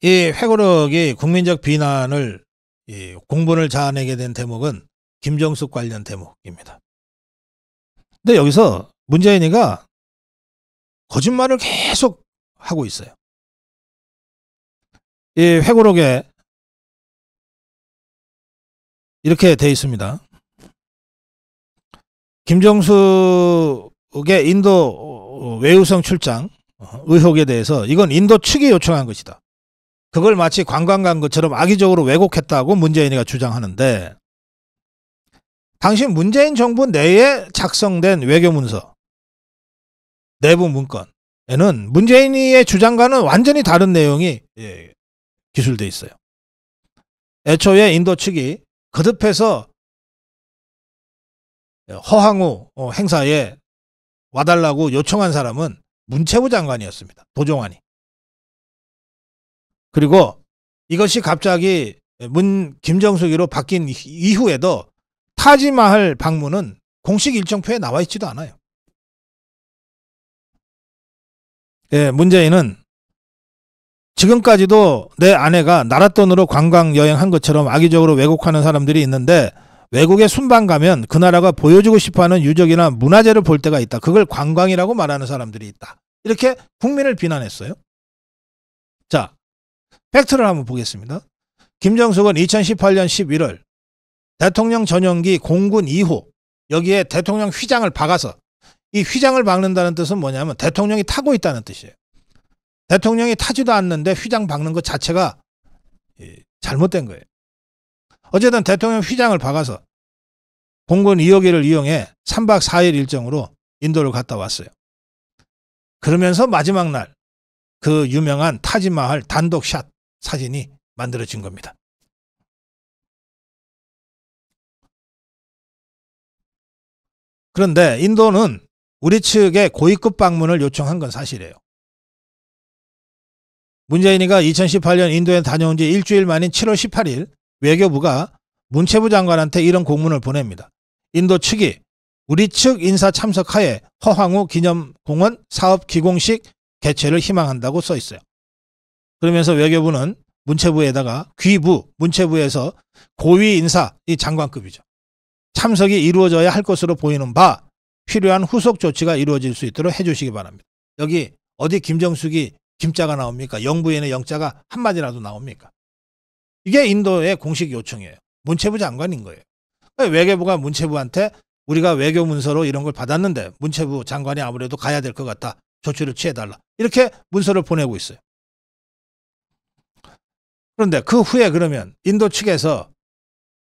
이 회고록이 국민적 비난을 이 공분을 자아내게 된 대목은 김정숙 관련 대목입니다. 근데 여기서 문재인이가 거짓말을 계속 하고 있어요. 이 회고록에 이렇게 돼 있습니다. 김정숙의 인도 외유성 출장 의혹에 대해서 이건 인도 측이 요청한 것이다. 그걸 마치 관광 간 것처럼 악의적으로 왜곡했다고 문재인이가 주장하는데 당시 문재인 정부 내에 작성된 외교문서 내부 문건에는 문재인이의 주장과는 완전히 다른 내용이 예, 기술돼 있어요. 애초에 인도 측이 거듭해서 허황후 어, 행사에 와달라고 요청한 사람은 문체부 장관이었습니다. 도종환이. 그리고 이것이 갑자기 문 김정숙이로 바뀐 이후에도 타지마할 방문은 공식 일정표에 나와 있지도 않아요. 예, 문재인은 지금까지도 내 아내가 나랏 돈으로 관광 여행한 것처럼 악의적으로 왜곡하는 사람들이 있는데 외국에 순방 가면 그 나라가 보여주고 싶어하는 유적이나 문화재를 볼 때가 있다. 그걸 관광이라고 말하는 사람들이 있다. 이렇게 국민을 비난했어요. 팩트를 한번 보겠습니다. 김정숙은 2018년 11월 대통령 전용기 공군 2호 여기에 대통령 휘장을 박아서 이 휘장을 박는다는 뜻은 뭐냐면 대통령이 타고 있다는 뜻이에요. 대통령이 타지도 않는데 휘장 박는 것 자체가 예, 잘못된 거예요. 어쨌든 대통령 휘장을 박아서 공군 2호기를 이용해 3박 4일 일정으로 인도를 갔다 왔어요. 그러면서 마지막 날 그 유명한 타지마할 단독 샷 사진이 만들어진 겁니다. 그런데 인도는 우리 측에 고위급 방문을 요청한 건 사실이에요. 문재인이가 2018년 인도에 다녀온 지 일주일 만인 7월 18일 외교부가 문체부 장관한테 이런 공문을 보냅니다. 인도 측이 우리 측 인사 참석하에 허황후 기념공원 사업 기공식 개최를 희망한다고 써 있어요. 그러면서 외교부는 문체부에다가 귀부 문체부에서 고위 인사 이 장관급이죠. 참석이 이루어져야 할 것으로 보이는 바 필요한 후속 조치가 이루어질 수 있도록 해주시기 바랍니다. 여기 어디 김정숙이 김자가 나옵니까? 영부인의 영자가 한마디라도 나옵니까? 이게 인도의 공식 요청이에요. 문체부 장관인 거예요. 외교부가 문체부한테 우리가 외교 문서로 이런 걸 받았는데 문체부 장관이 아무래도 가야 될 것 같다. 조치를 취해달라. 이렇게 문서를 보내고 있어요. 그런데 그 후에 그러면 인도 측에서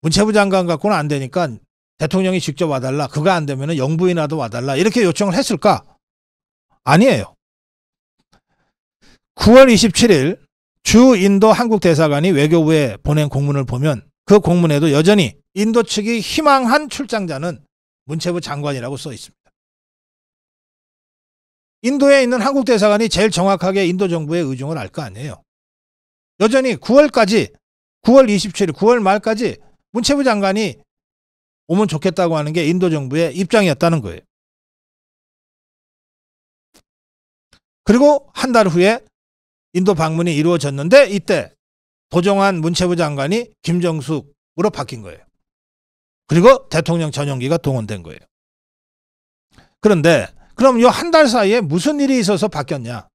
문체부 장관 갖고는 안 되니까 대통령이 직접 와달라. 그거 안 되면 영부인이라도 와달라. 이렇게 요청을 했을까? 아니에요. 9월 27일 주 인도 한국 대사관이 외교부에 보낸 공문을 보면 그 공문에도 여전히 인도 측이 희망한 출장자는 문체부 장관이라고 써 있습니다. 인도에 있는 한국 대사관이 제일 정확하게 인도 정부의 의중을 알 거 아니에요. 여전히 9월까지 9월 27일 9월 말까지 문체부 장관이 오면 좋겠다고 하는 게 인도 정부의 입장이었다는 거예요. 그리고 한 달 후에 인도 방문이 이루어졌는데 이때 도정환 문체부 장관이 김정숙으로 바뀐 거예요. 그리고 대통령 전용기가 동원된 거예요. 그런데 그럼 요 한 달 사이에 무슨 일이 있어서 바뀌었냐?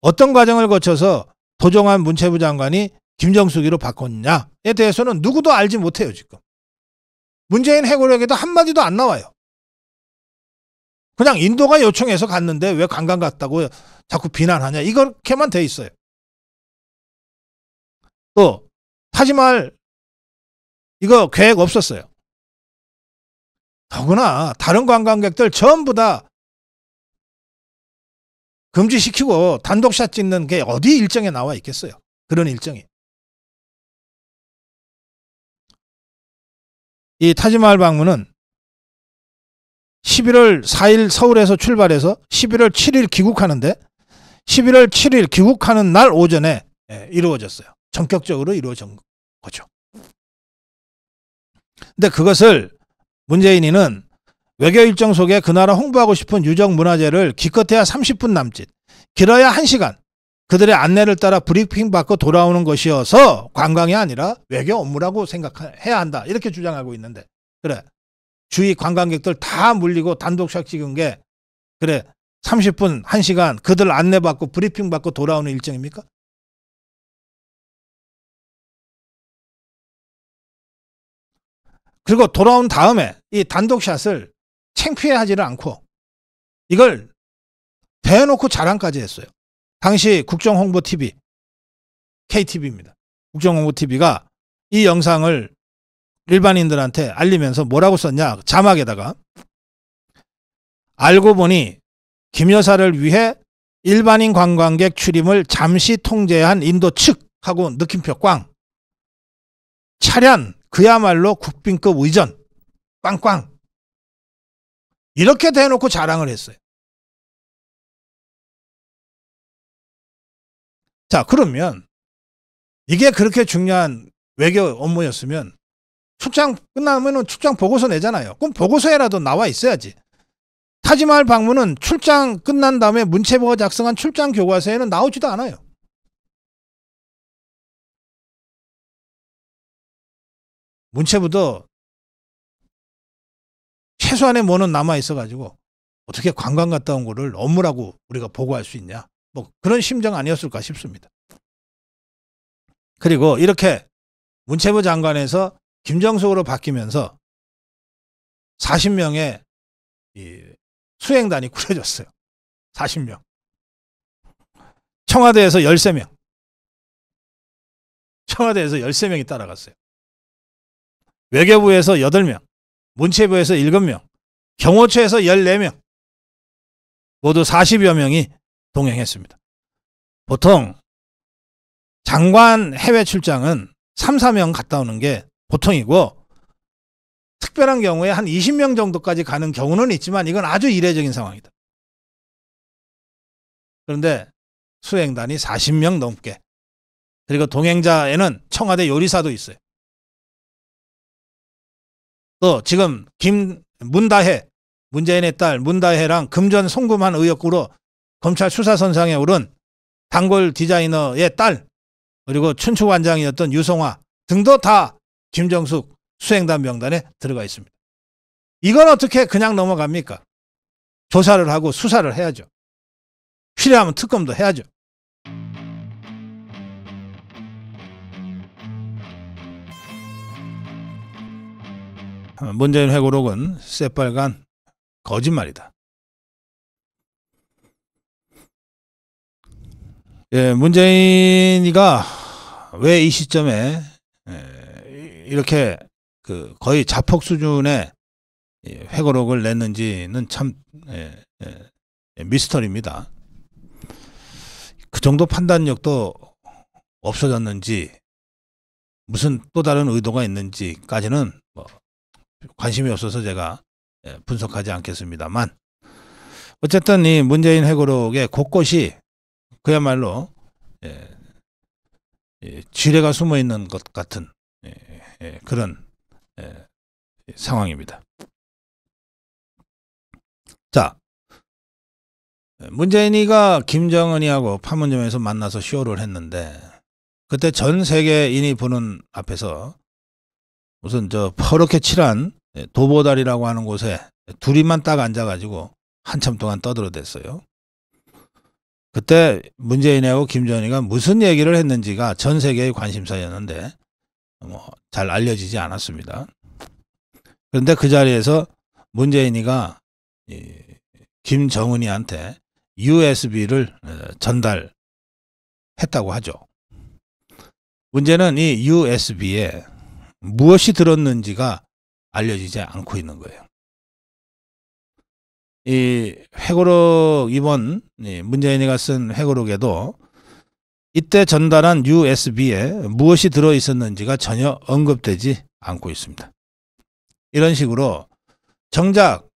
어떤 과정을 거쳐서 도정환 문체부 장관이 김정숙이로 바꿨냐에 대해서는 누구도 알지 못해요 지금. 문재인 해고령에도 한마디도 안 나와요. 그냥 인도가 요청해서 갔는데 왜 관광 갔다고 자꾸 비난하냐 이렇게만 돼 있어요. 또 타지말 이거 계획 없었어요. 더구나 다른 관광객들 전부 다 금지시키고 단독샷 찍는 게 어디 일정에 나와 있겠어요. 그런 일정이. 이 타지마을 방문은 11월 4일 서울에서 출발해서 11월 7일 귀국하는데 11월 7일 귀국하는 날 오전에 예, 이루어졌어요. 전격적으로 이루어진 거죠. 근데 그것을 문재인이는 외교 일정 속에 그 나라 홍보하고 싶은 유적 문화재를 기껏해야 30분 남짓, 길어야 1시간 그들의 안내를 따라 브리핑 받고 돌아오는 것이어서 관광이 아니라 외교 업무라고 생각해야 한다. 이렇게 주장하고 있는데. 그래. 주위 관광객들 다 물리고 단독샷 찍은 게 그래. 30분, 1시간 그들 안내받고 브리핑 받고 돌아오는 일정입니까? 그리고 돌아온 다음에 이 단독샷을 창피해하지를 않고 이걸 대놓고 자랑까지 했어요. 당시 국정홍보TV, KTV입니다. 국정홍보TV가 이 영상을 일반인들한테 알리면서 뭐라고 썼냐 자막에다가 알고 보니 김 여사를 위해 일반인 관광객 출입을 잠시 통제한 인도 측 하고 느낌표 꽝차량 그야말로 국빈급 의전 꽝꽝 이렇게 대놓고 자랑을 했어요. 자, 그러면 이게 그렇게 중요한 외교 업무였으면 출장 끝나면은 출장 보고서 내잖아요. 그럼 보고서에라도 나와 있어야지. 타지마할 방문은 출장 끝난 다음에 문체부가 작성한 출장 교과서에는 나오지도 않아요. 문체부도 최소한의 뭐는 남아 있어가지고 어떻게 관광 갔다 온 거를 업무라고 우리가 보고할 수 있냐. 뭐 그런 심정 아니었을까 싶습니다. 그리고 이렇게 문체부 장관에서 김정숙으로 바뀌면서 40명의 수행단이 꾸려졌어요. 40명. 청와대에서 13명. 청와대에서 13명이 따라갔어요. 외교부에서 8명. 문체부에서 7명, 경호처에서 14명, 모두 40여 명이 동행했습니다. 보통 장관 해외 출장은 3, 4명 갔다 오는 게 보통이고 특별한 경우에 한 20명 정도까지 가는 경우는 있지만 이건 아주 이례적인 상황이다. 그런데 수행단이 40명 넘게 그리고 동행자에는 청와대 요리사도 있어요. 또 지금 김 문다혜 문재인의 딸 문다혜랑 금전 송금한 의혹으로 검찰 수사 선상에 오른 단골 디자이너의 딸 그리고 춘추관장이었던 유성화 등도 다 김정숙 수행단 명단에 들어가 있습니다. 이건 어떻게 그냥 넘어갑니까? 조사를 하고 수사를 해야죠. 필요하면 특검도 해야죠. 어, 문재인 회고록은 새빨간 거짓말이다. 예, 문재인이가 왜 이 시점에 예, 이렇게 그 거의 자폭 수준의 회고록을 냈는지는 참 예, 예, 미스터리입니다. 그 정도 판단력도 없어졌는지 무슨 또 다른 의도가 있는지까지는 관심이 없어서 제가 예, 분석하지 않겠습니다만 어쨌든 이 문재인 회고록의 곳곳이 그야말로 예, 지뢰가 숨어 있는 것 같은 예, 그런 상황입니다. 자, 문재인이가 김정은이하고 판문점에서 만나서 쇼를 했는데 그때 전 세계인이 보는 앞에서 무슨 저 퍼렇게 칠한 예, 도보다리라고 하는 곳에 둘이만 딱 앉아가지고 한참 동안 떠들어댔어요. 그때 문재인하고 김정은이가 무슨 얘기를 했는지가 전 세계의 관심사였는데 뭐잘 알려지지 않았습니다. 그런데 그 자리에서 문재인이가 김정은이한테 USB를 어, 전달했다고 하죠. 문제는 이 USB에 무엇이 들었는지가 알려지지 않고 있는 거예요. 이 회고록 이번 문재인이가 쓴 회고록에도 이때 전달한 USB에 무엇이 들어 있었는지가 전혀 언급되지 않고 있습니다. 이런 식으로 정작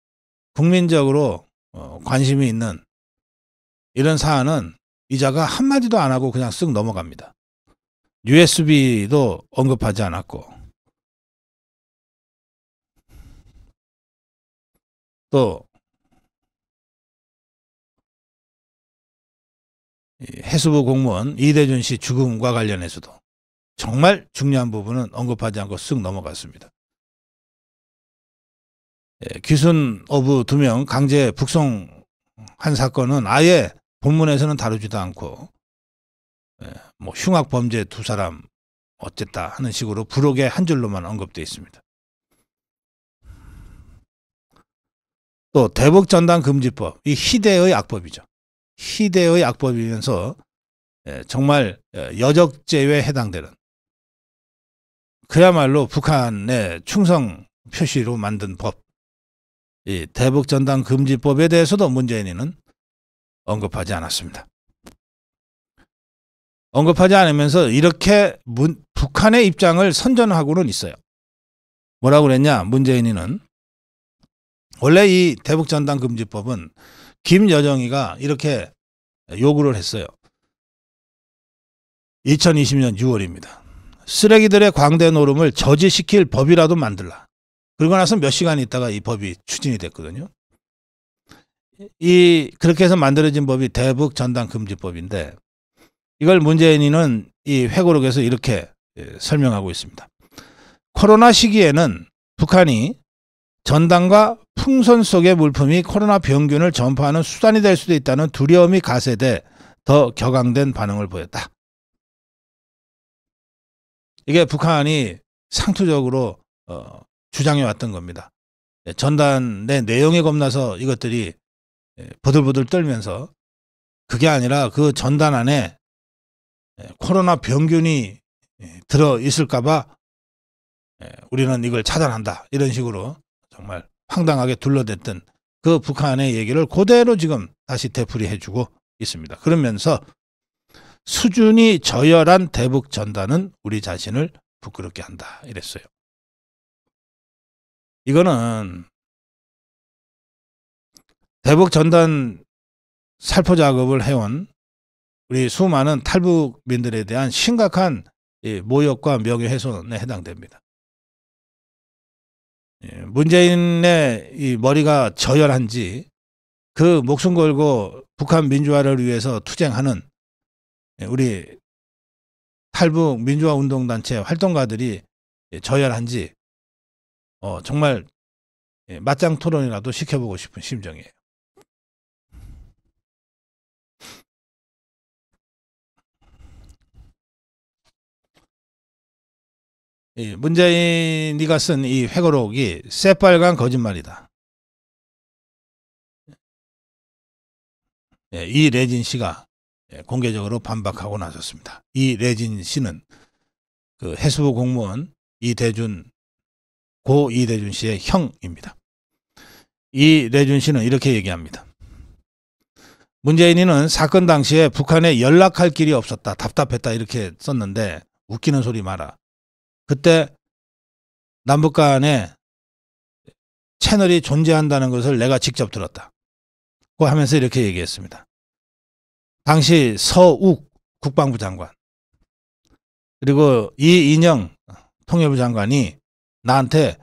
국민적으로 어, 관심이 있는 이런 사안은 이자가 한마디도 안 하고 그냥 쓱 넘어갑니다. USB도 언급하지 않았고 또 해수부 공무원 이대준 씨 죽음과 관련해서도 정말 중요한 부분은 언급하지 않고 쓱 넘어갔습니다. 예, 귀순 어부 두 명 강제 북송한 사건은 아예 본문에서는 다루지도 않고 예, 뭐 흉악 범죄 두 사람 어쨌다 하는 식으로 부록의 한 줄로만 언급되어 있습니다. 또 대북 전단 금지법 이 희대의 악법이죠. 희대의 악법이면서 예, 정말 예, 여적죄에 해당되는 그야말로 북한의 충성 표시로 만든 법. 이 대북 전단 금지법에 대해서도 문재인은 언급하지 않았습니다. 언급하지 않으면서 이렇게 문, 북한의 입장을 선전하고는 있어요. 뭐라고 그랬냐? 문재인이는 원래 이 대북전단 금지법은 김여정이가 이렇게 요구를 했어요. 2020년 6월입니다. 쓰레기들의 광대 노름을 저지시킬 법이라도 만들라. 그리고 나서 몇 시간 있다가 이 법이 추진이 됐거든요. 이 그렇게 해서 만들어진 법이 대북 전단 금지법인데 이걸 문재인이는 이 회고록에서 이렇게 예, 설명하고 있습니다. 코로나 시기에는 북한이 전당과 풍선 속의 물품이 코로나 병균을 전파하는 수단이 될 수도 있다는 두려움이 가세돼 더 격앙된 반응을 보였다. 이게 북한이 상투적으로 어, 주장해 왔던 겁니다. 예, 전단의 내용에 겁나서 이것들이 부들부들 예, 떨면서 그게 아니라 그 전단 안에 예, 코로나 병균이 들어 있을까봐 우리는 이걸 차단한다 이런 식으로 정말 황당하게 둘러댔던 그 북한의 얘기를 그대로 지금 다시 되풀이해주고 있습니다. 그러면서 수준이 저열한 대북 전단은 우리 자신을 부끄럽게 한다 이랬어요. 이거는 대북 전단 살포 작업을 해온 우리 수많은 탈북민들에 대한 심각한 모욕과 명예훼손에 해당됩니다. 예, 문재인의 이 머리가 저열한지 그 목숨 걸고 북한 민주화를 위해서 투쟁하는 예, 우리 탈북 민주화 운동 단체 활동가들이 예, 저열한지 어, 정말 맞짱 토론이라도 시켜보고 싶은 심정이에요. 문재인이가 쓴 이 회고록이 새빨간 거짓말이다. 예, 이 레진 씨가 예, 공개적으로 반박하고 나섰습니다. 이 레진 씨는 그 해수부 공무원 이대준 고 이대준 씨의 형입니다. 이 레준 씨는 이렇게 얘기합니다. 문재인이는 사건 당시에 북한에 연락할 길이 없었다, 답답했다 이렇게 썼는데 웃기는 소리 마라. 그때 남북 간에 채널이 존재한다는 것을 내가 직접 들었다. 고 그 하면서 이렇게 얘기했습니다. 당시 서욱 국방부 장관 그리고 이인영 통일부 장관이 나한테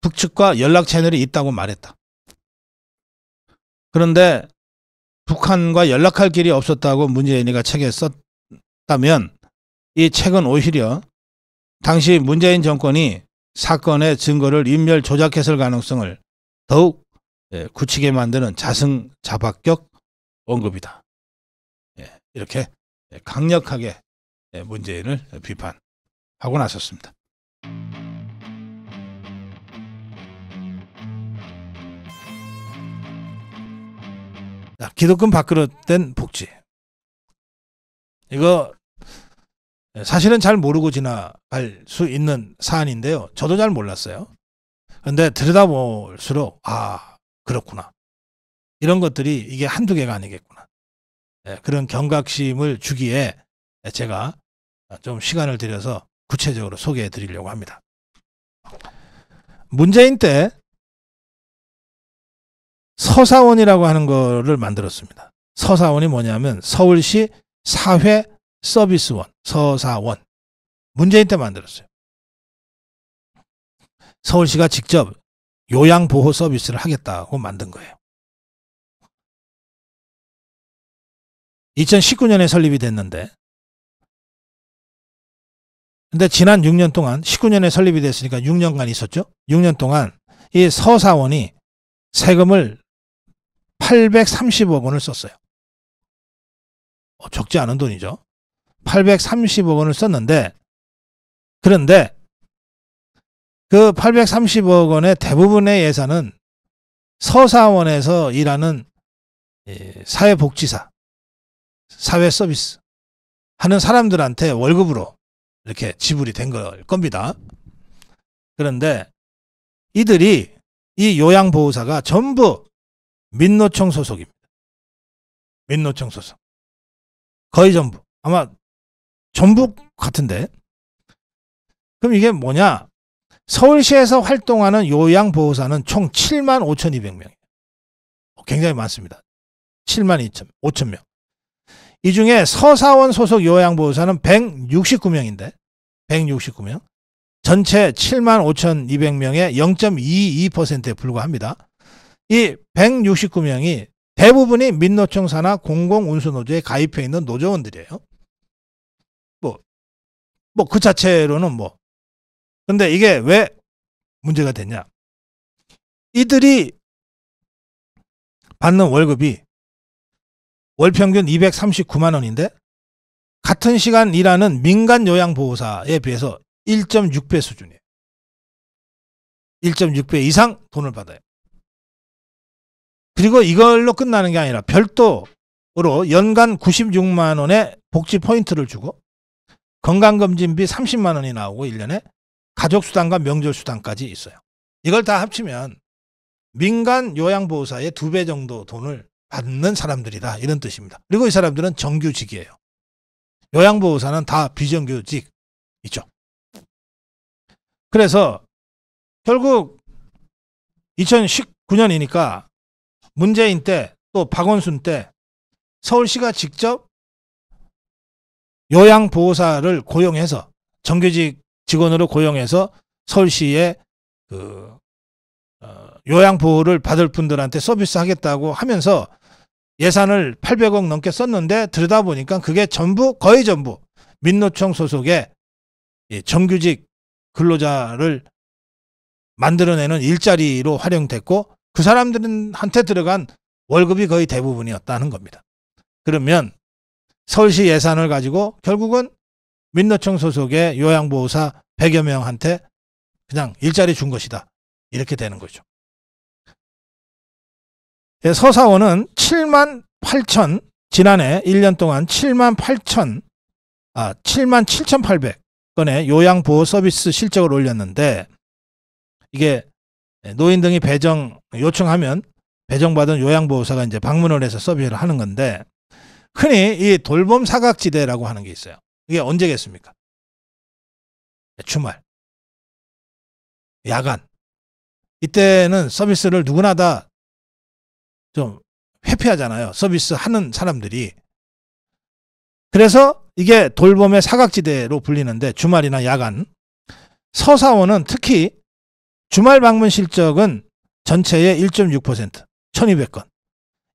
북측과 연락 채널이 있다고 말했다. 그런데 북한과 연락할 길이 없었다고 문재인이가 책에 썼다면 이 책은 오히려 당시 문재인 정권이 사건의 증거를 인멸 조작했을 가능성을 더욱 예, 굳히게 만드는 자승자박격 언급이다. 예, 이렇게 예, 강력하게 문재인을 비판하고 나섰습니다. 기독금 밖으로 된 복지. 이거 예, 사실은 잘 모르고 지나갈 수 있는 사안인데요. 저도 잘 몰랐어요. 그런데 들여다볼수록 아 그렇구나. 이런 것들이 이게 한두 개가 아니겠구나. 예, 그런 경각심을 주기에 제가 좀 시간을 들여서 구체적으로 소개해 드리려고 합니다. 문재인 때 서사원이라고 하는 거를 만들었습니다. 서사원이 뭐냐면 서울시 사회 서비스원, 서사원. 문재인 때 만들었어요. 서울시가 직접 요양보호 서비스를 하겠다고 만든 거예요. 2019년에 설립이 됐는데 근데 지난 6년 동안 19년에 설립이 됐으니까 6년간 있었죠. 6년 동안 이 서사원이 세금을 830억 원을 썼어요. 어, 적지 않은 돈이죠. 830억 원을 썼는데 그런데 그 830억 원의 대부분의 예산은 서사원에서 일하는 예, 사회복지사, 사회서비스 하는 사람들한테 월급으로 이렇게 지불이 된 걸 겁니다. 그런데 이들이 이 요양보호사가 전부 민노총 소속입니다. 민노총 소속. 거의 전부. 아마 전북 같은데. 그럼 이게 뭐냐? 서울시에서 활동하는 요양보호사는 총 7만 5,200명. 어, 굉장히 많습니다. 7만 2천, 5천 명. 이 중에 서사원 소속 요양보호사는 169명인데, 169명. 전체 7만 5,200명의 0.22%에 불과합니다. 이 169명이 대부분이 민노총사나 공공운수노조에 가입해 있는 노조원들이에요. 뭐그 자체로는 뭐. 근데 이게 왜 문제가 되냐? 이들이 받는 월급이 월 평균 239만 원인데 같은 시간 일하는 민간 요양보호사에 비해서 1.6배 수준이에요. 1.6배 이상 돈을 받아요. 그리고 이걸로 끝나는 게 아니라 별도로 연간 96만 원의 복지 포인트를 주고 건강검진비 30만 원이 나오고 1년에 가족수당과 명절수당까지 있어요. 이걸 다 합치면 민간 요양보호사의 두 배 정도 돈을 받는 사람들이다 이런 뜻입니다. 그리고 이 사람들은 정규직이에요. 요양보호사는 다 비정규직 있죠. 그래서 결국 2019년이니까 문재인 때 또 박원순 때 서울시가 직접 요양보호사를 고용해서 정규직 직원으로 고용해서 서울시에 그 어, 요양보호를 받을 분들한테 서비스 하겠다고 하면서 예산을 800억 넘게 썼는데 들여다보니까 그게 전부 거의 전부 민노총 소속의 정규직 근로자를 만들어내는 일자리로 활용됐고 그 사람들한테 들어간 월급이 거의 대부분이었다는 겁니다. 그러면 서울시 예산을 가지고 결국은 민노총 소속의 요양보호사 100여 명한테 그냥 일자리 준 것이다. 이렇게 되는 거죠. 예, 서사원은 7만 8천 지난해 1년 동안 7만 8천 아 7만 7,800건의 요양보호 서비스 실적을 올렸는데 이게 노인 등이 배정 요청하면 배정받은 요양보호사가 이제 방문을 해서 서비스를 하는 건데 흔히 이 돌봄 사각지대라고 하는 게 있어요. 이게 언제겠습니까? 주말, 야간. 이때는 서비스를 누구나 다 좀 회피하잖아요. 서비스 하는 사람들이. 그래서 이게 돌봄의 사각지대로 불리는데 주말이나 야간. 서사원은 특히 주말 방문 실적은 전체의 1.6%, 1200건.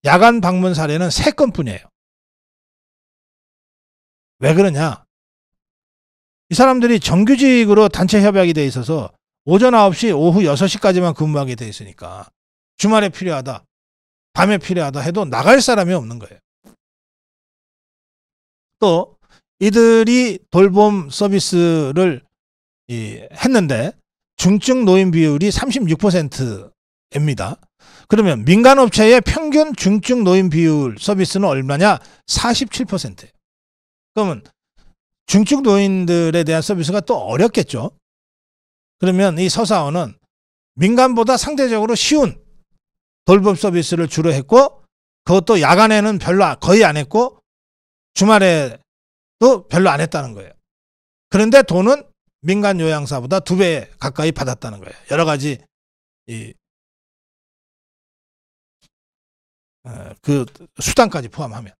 야간 방문 사례는 3건뿐이에요. 왜 그러냐? 이 사람들이 정규직으로 단체 협약이 돼 있어서 오전 9시, 오후 6시까지만 근무하게 돼 있으니까 주말에 필요하다, 밤에 필요하다 해도 나갈 사람이 없는 거예요. 또 이들이 돌봄 서비스를 했는데 중증 노인 비율이 36%입니다. 그러면 민간업체의 평균 중증 노인 비율 서비스는 얼마냐? 47%예요. 그러면 중증 노인들에 대한 서비스가 또 어렵겠죠. 그러면 이 서사원은 민간보다 상대적으로 쉬운 돌봄 서비스를 주로 했고 그것도 야간에는 별로 거의 안 했고 주말에도 별로 안 했다는 거예요. 그런데 돈은 민간 요양사보다 두 배 가까이 받았다는 거예요. 여러 가지 이, 어, 그 수당까지 포함하면.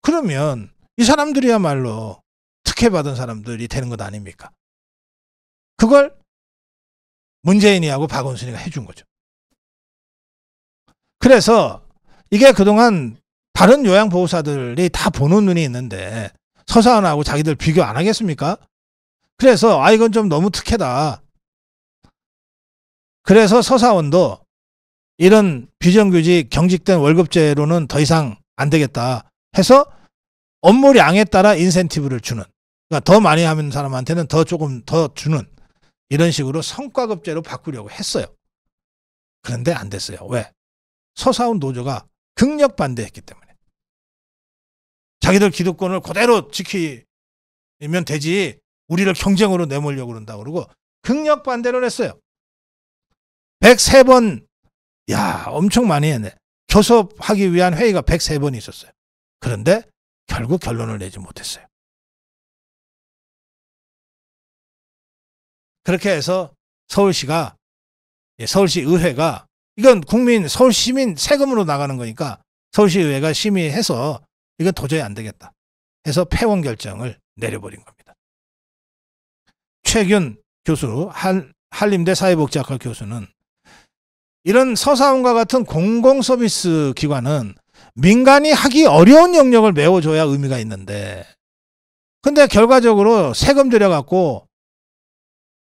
그러면 이 사람들이야말로 특혜받은 사람들이 되는 것 아닙니까? 그걸 문재인이하고 박원순이가 해준 거죠. 그래서 이게 그동안 다른 요양보호사들이 다 보는 눈이 있는데 서사원하고 자기들 비교 안 하겠습니까? 그래서 아 이건 좀 너무 특혜다. 그래서 서사원도 이런 비정규직 경직된 월급제로는 더 이상 안 되겠다 해서 업무량에 따라 인센티브를 주는 그러니까 더 많이 하는 사람한테는 더 조금 더 주는 이런 식으로 성과급제로 바꾸려고 했어요. 그런데 안 됐어요. 왜? 서사운 노조가 극력 반대했기 때문에. 자기들 기득권을 그대로 지키면 되지 우리를 경쟁으로 내몰려고 그런다 그러고 극력 반대를 했어요. 103번 야 엄청 많이 했네. 교섭하기 위한 회의가 1 0 3번 있었어요. 그런데 결국 결론을 내지 못했어요. 그렇게 해서 서울시가 예, 서울시 의회가 이건 국민 서울 시민 세금으로 나가는 거니까 서울시 의회가 심의해서 이건 도저히 안 되겠다 해서 폐원 결정을 내려버린 겁니다. 최균 교수 한 한림대 사회복지학과 교수는 이런 서사원과 같은 공공서비스 기관은 민간이 하기 어려운 영역을 메워줘야 의미가 있는데 근데 결과적으로 세금 들여갖고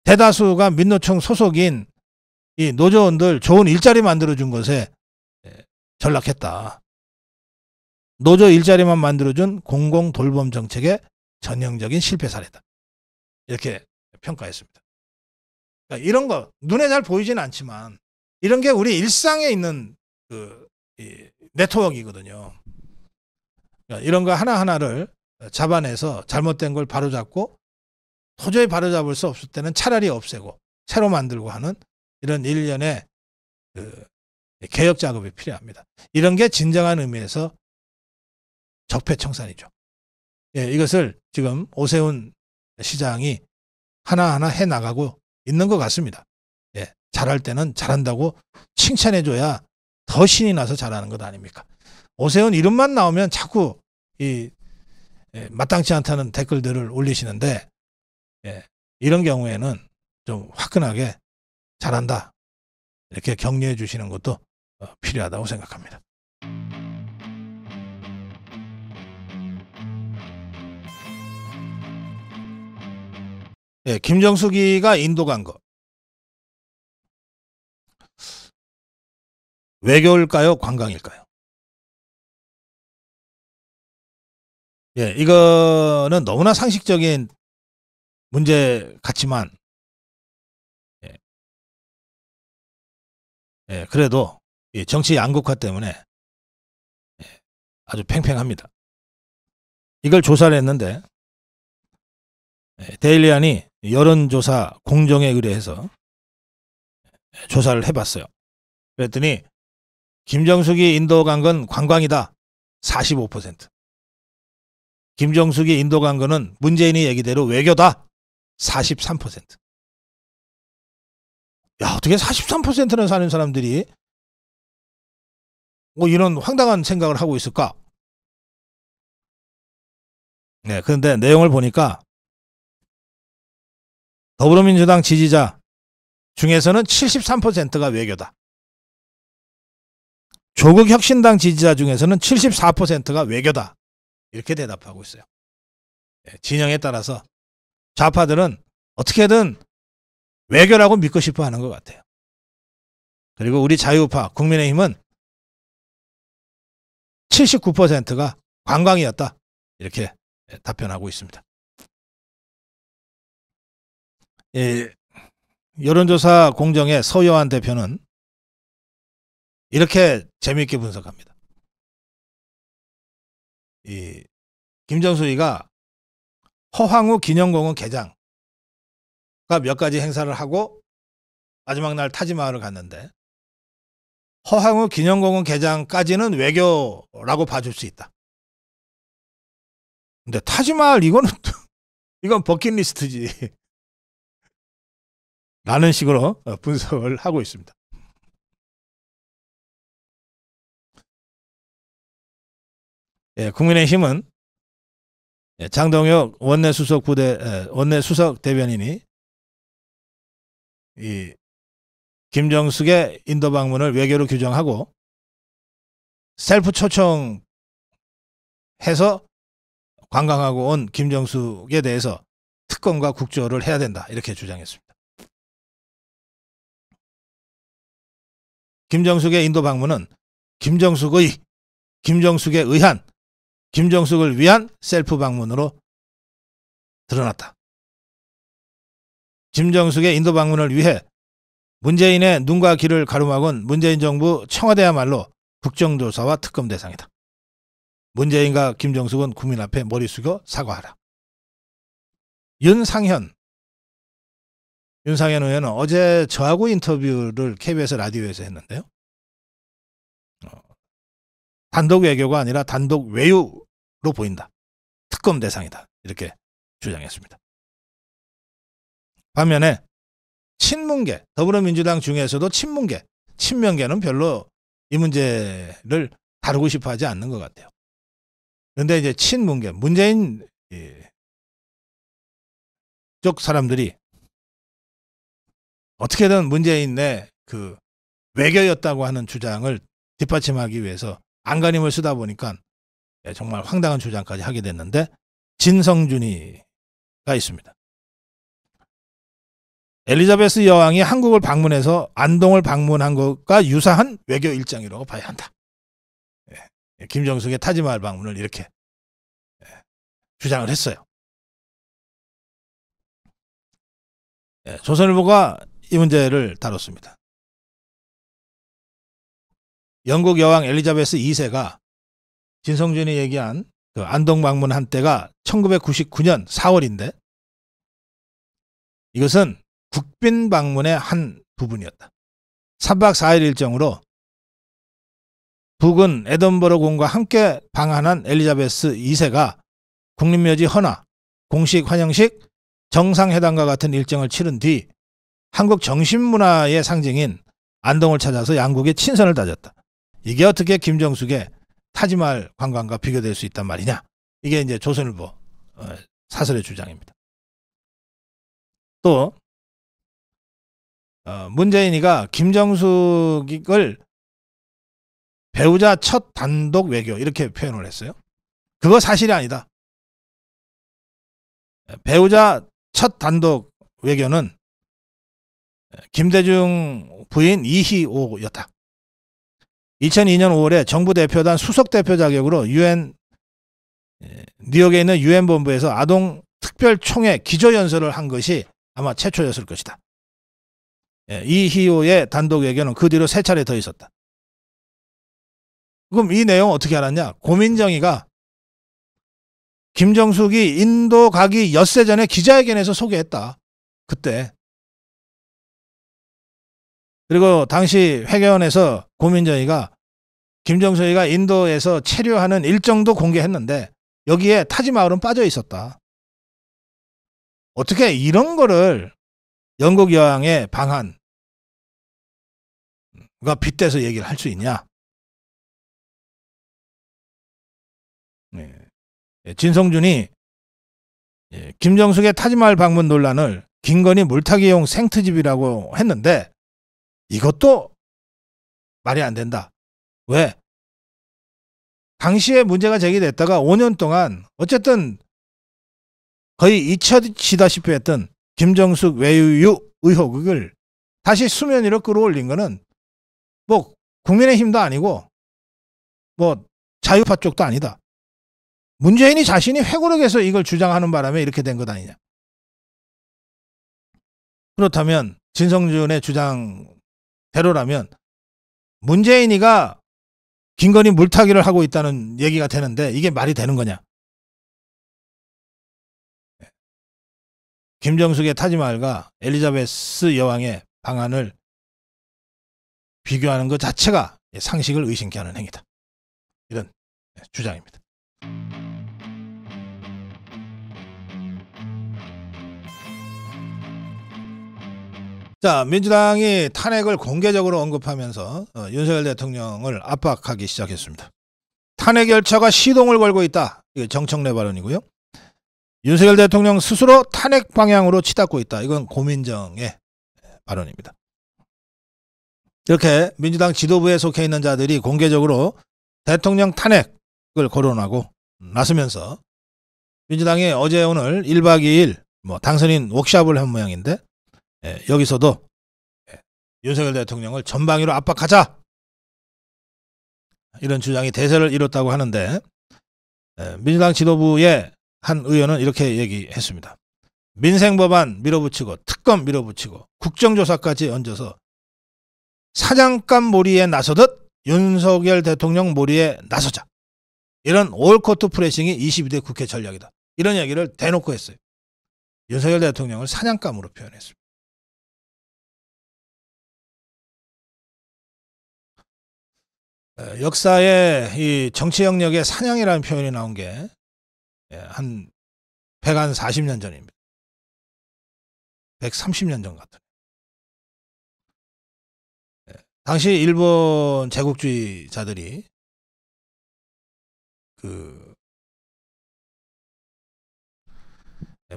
대다수가 민노총 소속인 이 노조원들 좋은 일자리 만들어준 것에 예, 전락했다. 노조 일자리만 만들어준 공공돌봄 정책의 전형적인 실패 사례다. 이렇게 평가했습니다. 그러니까 이런 거 눈에 잘 보이진 않지만 이런 게 우리 일상에 있는 그 네트워크이거든요. 그러니까 이런 거 하나하나를 잡아내서 잘못된 걸 바로잡고 도저히 바로잡을 수 없을 때는 차라리 없애고 새로 만들고 하는 이런 일련의 그 개혁 작업이 필요합니다. 이런 게 진정한 의미에서 적폐청산이죠. 예, 이것을 지금 오세훈 시장이 하나하나 해 나가고 있는 것 같습니다. 예, 잘할 때는 잘한다고 칭찬해줘야 더 신이 나서 잘하는 것 아닙니까? 오세훈 이름만 나오면 자꾸 이 예, 마땅치 않다는 댓글들을 올리시는데 예, 이런 경우에는 좀 화끈하게 잘한다 이렇게 격려해 주시는 것도 어, 필요하다고 생각합니다. 예, 김정숙이가 인도 간 거. 외교일까요? 관광일까요? 예, 이거는 너무나 상식적인 문제 같지만, 예, 예 그래도 예, 정치 양극화 때문에 예, 아주 팽팽합니다. 이걸 조사를 했는데, 예, 데일리안이 여론조사 공정에 의뢰해서 예, 조사를 해봤어요. 그랬더니 김정숙이 인도 간 건 관광이다. 45%. 김정숙이 인도 간 거는 문재인이 얘기대로 외교다. 43%. 야, 어떻게 43%는 사는 사람들이 뭐 이런 황당한 생각을 하고 있을까? 네, 그런데 내용을 보니까 더불어민주당 지지자 중에서는 73%가 외교다. 조국 혁신당 지지자 중에서는 74%가 외교다. 이렇게 대답하고 있어요. 예, 진영에 따라서 좌파들은 어떻게든 외교라고 믿고 싶어 하는 것 같아요. 그리고 우리 자유파, 국민의힘은 79%가 관광이었다. 이렇게 예, 답변하고 있습니다. 예, 여론조사 공정의 서여한 대표는 이렇게 재미있게 분석합니다. 이 김정수이가 허황우 기념공원 개장과 몇 가지 행사를 하고 마지막 날 타지마을을 갔는데 허황우 기념공원 개장까지는 외교라고 봐줄 수 있다. 근데 타지마을 이거는 이건 버킷리스트지. 라는 식으로 어, 분석을 하고 있습니다. 예, 국민의힘은 예, 장동혁 원내 수석 부대 원내 수석 대변인이 이 김정숙의 인도 방문을 외교로 규정하고 셀프 초청해서 관광하고 온 김정숙에 대해서 특검과 국조를 해야 된다 이렇게 주장했습니다. 김정숙의 인도 방문은 김정숙의 김정숙에 의한 김정숙을 위한 셀프 방문으로 드러났다. 김정숙의 인도 방문을 위해 문재인의 눈과 귀를 가로막은 문재인 정부 청와대야말로 국정조사와 특검 대상이다. 문재인과 김정숙은 국민 앞에 머리 숙여 사과하라. 윤상현 윤상현 의원은 어제 저하고 인터뷰를 KBS 라디오에서 했는데요. 어, 단독 외교가 아니라 단독 외유 보인다. 특검 대상이다. 이렇게 주장했습니다. 반면에 친문계, 더불어민주당 중에서도 친문계, 친명계는 별로 이 문제를 다루고 싶어 하지 않는 것 같아요. 그런데 이제 친문계, 문재인 예, 쪽 사람들이 어떻게든 문재인의 그 외교였다고 하는 주장을 뒷받침하기 위해서 안간힘을 쓰다 보니까 예, 정말 황당한 주장까지 하게 됐는데 진성준이가 있습니다. 엘리자베스 여왕이 한국을 방문해서 안동을 방문한 것과 유사한 외교 일정이라고 봐야 한다. 예, 예, 김정숙의 타지마을 방문을 이렇게 주장을 했어요. 조선일보가 이 문제를 다뤘습니다. 영국 여왕 엘리자베스 2세가 진성준이 얘기한 그 안동 방문 한때가 1999년 4월인데 이것은 국빈 방문의 한 부분이었다. 3박 4일 일정으로 북은 에든버러 공과 함께 방한한 엘리자베스 2세가 국립묘지 헌화, 공식 환영식, 정상회담과 같은 일정을 치른 뒤 한국 정신문화의 상징인 안동을 찾아서 양국의 친선을 다졌다. 이게 어떻게 김정숙의 타지말 관광과 비교될 수 있단 말이냐. 이게 이제 조선일보 어, 사설의 주장입니다. 또 어, 문재인이가 김정숙을 배우자 첫 단독 외교 이렇게 표현을 했어요. 그거 사실이 아니다. 배우자 첫 단독 외교는 김대중 부인 이희오였다. 2002년 5월에 정부 대표단 수석 대표 자격으로 유엔 예, 뉴욕에 있는 유엔 본부에서 아동 특별 총회 기조 연설을 한 것이 아마 최초였을 것이다. 예, 이희호의 단독 외교는 그 뒤로 세 차례 더 있었다. 그럼 이 내용 어떻게 알았냐? 고민정이가 김정숙이 인도 가기 엿새 전에 기자회견에서 소개했다. 그때 그리고 당시 회견에서 고민정이가 김정서이가 인도에서 체류하는 일정도 공개했는데 여기에 타지마을은 빠져 있었다. 어떻게 이런 거를 영국 여왕의 방한 가 빗대서 얘기를 할 수 있냐? 예. 예, 진성준이 예, 김정숙의 타지마을 방문 논란을 김건희 물타기용 생트집이라고 했는데 이것도 말이 안 된다. 왜? 당시에 문제가 제기됐다가 5년 동안 어쨌든 거의 잊혀지다시피 했던 김정숙 외유유 의혹을 다시 수면 위로 끌어올린 거는 뭐 국민의힘도 아니고 뭐 자유파 쪽도 아니다. 문재인이 자신이 회고록에서 이걸 주장하는 바람에 이렇게 된 것 아니냐. 그렇다면 진성준의 주장 대로라면 문재인이가 김건희 물타기를 하고 있다는 얘기가 되는데 이게 말이 되는 거냐? 예. 김정숙의 타지마할과 엘리자베스 여왕의 방안을 비교하는 것 자체가 상식을 의심케 하는 행위다. 이런 예, 주장입니다. 자, 민주당이 탄핵을 공개적으로 언급하면서 어, 윤석열 대통령을 압박하기 시작했습니다. 탄핵 열차가 시동을 걸고 있다. 이게 정청래 발언이고요. 윤석열 대통령 스스로 탄핵 방향으로 치닫고 있다. 이건 고민정의 발언입니다. 이렇게 민주당 지도부에 속해 있는 자들이 공개적으로 대통령 탄핵을 거론하고 나서면서 민주당이 어제 오늘 1박 2일 뭐 당선인 워크샵을 한 모양인데 예, 여기서도 예, 윤석열 대통령을 전방위로 압박하자 이런 주장이 대세를 이뤘다고 하는데 예, 민주당 지도부의 한 의원은 이렇게 얘기했습니다. 민생 법안 밀어붙이고 특검 밀어붙이고 국정조사까지 얹어서 사냥감 몰이에 나서듯 윤석열 대통령 몰이에 나서자. 이런 올코트 프레싱이 22대 국회 전략이다. 이런 이야기를 대놓고 했어요. 윤석열 대통령을 사냥감으로 표현했습니다. 어, 역사의 이 정치 영역의 사냥이라는 표현이 나온 게한 예, 140년 전입니다. 130년 전 같은. 예, 당시 일본 제국주의자들이 그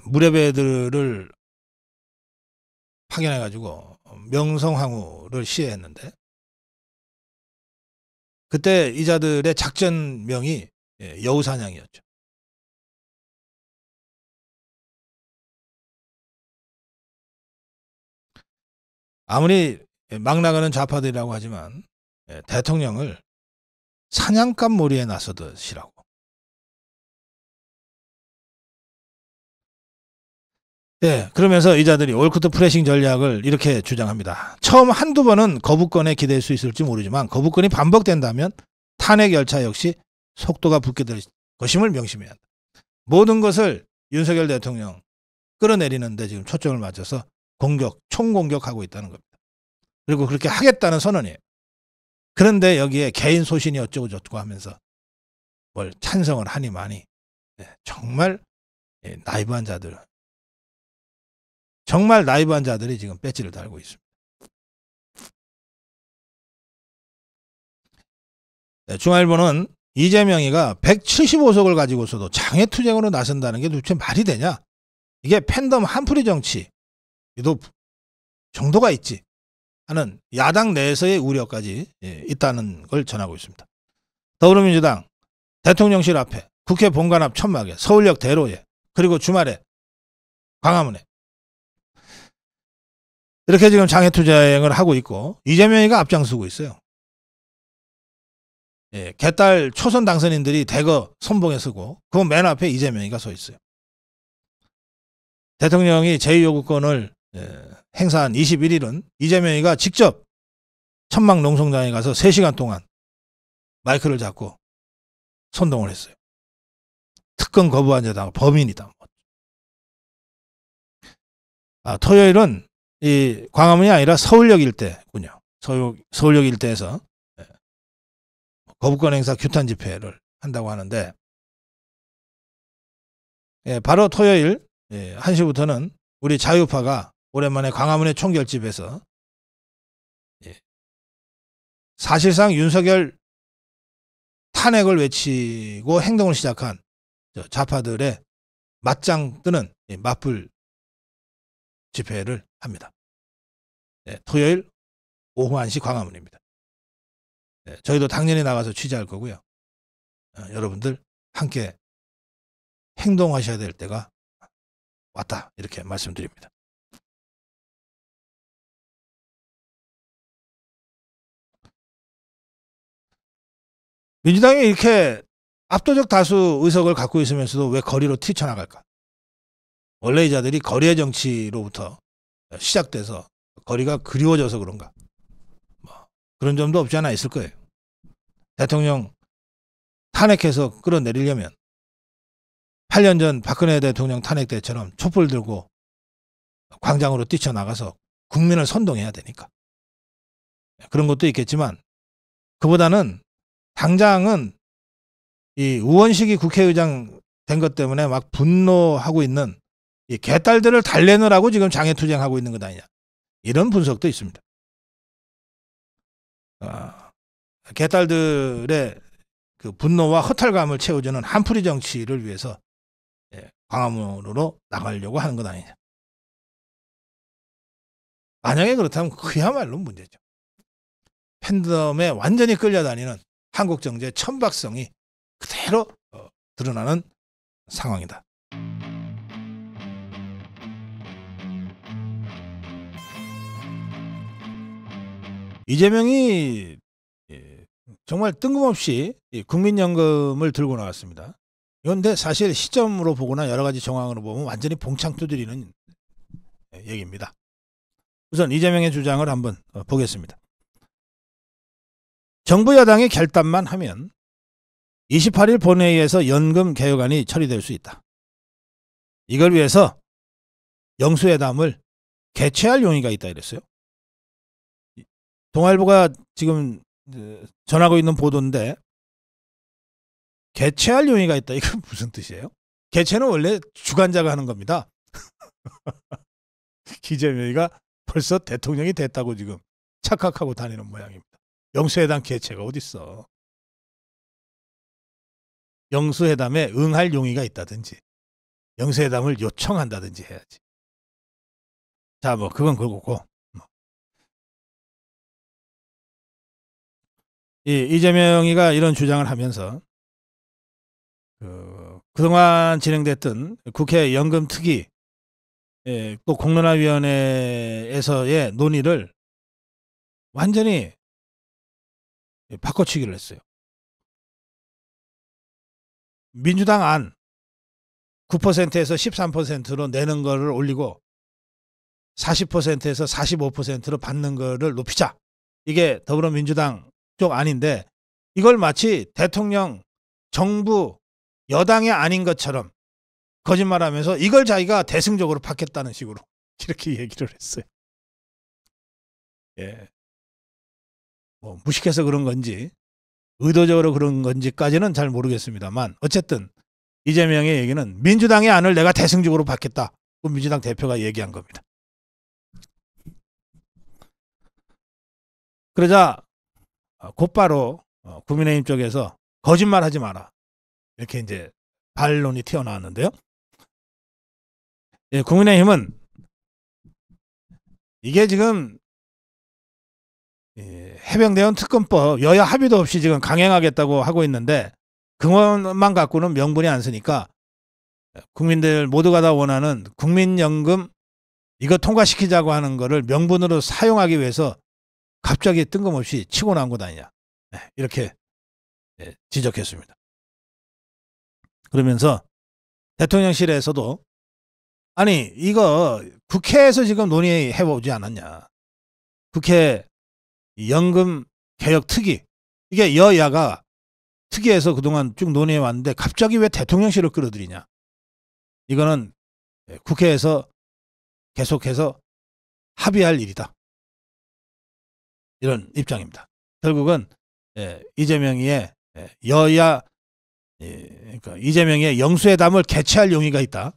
무렵애들을 파견해가지고 명성황후를 시해했는데 그때 이자들의 작전명이 예, 여우사냥이었죠. 아무리 예, 막 나가는 좌파들이라고 하지만 예, 대통령을 사냥감 몰이에 나서듯이라고 예, 그러면서 이자들이 월크트 프레싱 전략을 이렇게 주장합니다. 처음 한두 번은 거부권에 기댈 수 있을지 모르지만 거부권이 반복된다면 탄핵 열차 역시 속도가 붙게 될 것임을 명심해야 한다. 모든 것을 윤석열 대통령 끌어내리는데 지금 초점을 맞춰서 공격, 총공격하고 있다는 겁니다. 그리고 그렇게 하겠다는 선언이에요. 그런데 여기에 개인 소신이 어쩌고 저쩌고 하면서 뭘 찬성을 하니마니 예, 정말 예, 나이브한 자들 정말 라이브 한자들이 지금 배지를 달고 있습니다. 네, 중앙일보는 이재명이가 175석을 가지고서도 장애투쟁으로 나선다는 게 도대체 말이 되냐? 이게 팬덤 한풀이 정치, 도 정도가 있지 하는 야당 내에서의 우려까지 예, 있다는 걸 전하고 있습니다. 더불어민주당 대통령실 앞에 국회 본관 앞 천막에 서울역 대로에 그리고 주말에 광화문에 이렇게 지금 장애 투쟁을 하고 있고 이재명이가 앞장서고 있어요. 예, 개딸 초선 당선인들이 대거 선봉에 서고 그 맨 앞에 이재명이가 서 있어요. 대통령이 제2요구권을 예, 행사한 21일은 이재명이가 직접 천막 농성장에 가서 3시간 동안 마이크를 잡고 선동을 했어요. 특권 거부한 자다, 범인이다. 아, 토요일은 이 광화문이 아니라 서울역 일대군요. 서울, 서울역 일대에서 예. 거부권 행사 규탄 집회를 한다고 하는데 예, 바로 토요일 예, 1시부터는 우리 자유파가 오랜만에 광화문의 총결집에서 예, 사실상 윤석열 탄핵을 외치고 행동을 시작한 좌파들의 맞짱 뜨는 예, 맞불 집회를 합니다. 네, 토요일 오후 1시 광화문입니다. 네, 저희도 당연히 나가서 취재할 거고요. 어, 여러분들 함께 행동하셔야 될 때가 왔다 이렇게 말씀드립니다. 민주당이 이렇게 압도적 다수 의석을 갖고 있으면서도 왜 거리로 튀쳐나갈까? 원래 이 자들이 거리의 정치로부터 시작돼서 거리가 그리워져서 그런가. 뭐 그런 점도 없지 않아 있을 거예요. 대통령 탄핵해서 끌어내리려면 8년 전 박근혜 대통령 탄핵 때처럼 촛불 들고 광장으로 뛰쳐나가서 국민을 선동해야 되니까. 그런 것도 있겠지만 그보다는 당장은 이 우원식이 국회의장 된 것 때문에 막 분노하고 있는 이 개딸들을 달래느라고 지금 장애투쟁하고 있는 것 아니냐. 이런 분석도 있습니다. 아, 개딸들의 그 분노와 허탈감을 채워주는 한풀이 정치를 위해서 예, 광화문으로 나가려고 하는 것 아니냐. 만약에 그렇다면 그야말로 문제죠. 팬덤에 완전히 끌려다니는 한국 정제 천박성이 그대로 어, 드러나는 상황이다. 이재명이 예, 정말 뜬금없이 국민연금을 들고 나왔습니다. 그런데 사실 시점으로 보거나 여러 가지 정황으로 보면 완전히 봉창 두드리는 예, 얘기입니다. 우선 이재명의 주장을 한번 어, 보겠습니다. 정부 여당의 결단만 하면 28일 본회의에서 연금 개혁안이 처리될 수 있다. 이걸 위해서 영수회담을 개최할 용의가 있다 이랬어요. 동아일보가 지금 전하고 있는 보도인데 개최할 용의가 있다. 이건 무슨 뜻이에요? 개최는 원래 주관자가 하는 겁니다. 기재명이가 벌써 대통령이 됐다고 지금 착각하고 다니는 모양입니다. 영수회담 개최가 어딨어. 영수회담에 응할 용의가 있다든지 영수회담을 요청한다든지 해야지. 자, 뭐 그건 그거고 이 이재명이가 이런 주장을 하면서 그 그동안 진행됐던 국회 연금 특위 예, 또 공론화위원회에서의 논의를 완전히 바꿔치기를 했어요. 민주당 안 9%에서 13%로 내는 거를 올리고 40%에서 45%로 받는 거를 높이자. 이게 더불어민주당 쪽 아닌데 이걸 마치 대통령, 정부, 여당이 아닌 것처럼 거짓말하면서 이걸 자기가 대승적으로 받겠다는 식으로 이렇게 얘기를 했어요. 예. 뭐 무식해서 그런 건지 의도적으로 그런 건지까지는 잘 모르겠습니다만 어쨌든 이재명의 얘기는 민주당의 안을 내가 대승적으로 받겠다. 그 민주당 대표가 얘기한 겁니다. 그러자 어, 곧바로 어, 국민의힘 쪽에서 거짓말하지 마라 이렇게 이제 반론이 튀어나왔는데요. 예, 국민의힘은 이게 지금 예, 해병대원 특검법 여야 합의도 없이 지금 강행하겠다고 하고 있는데 그것만 갖고는 명분이 안 쓰니까 국민들 모두가 다 원하는 국민연금 이거 통과시키자고 하는 거를 명분으로 사용하기 위해서 갑자기 뜬금없이 치고 나온 것 아니냐. 예, 이렇게 예, 지적했습니다. 그러면서 대통령실에서도 아니 이거 국회에서 지금 논의해 보지 않았냐. 국회 연금 개혁 특위 이게 여야가 특위에서 그동안 쭉 논의해 왔는데 갑자기 왜 대통령실을 끌어들이냐. 이거는 예, 국회에서 계속해서 합의할 일이다. 이런 입장입니다. 결국은 예, 이재명이의 예, 여야 예, 그러니까 이재명의 영수회담을 개최할 용의가 있다.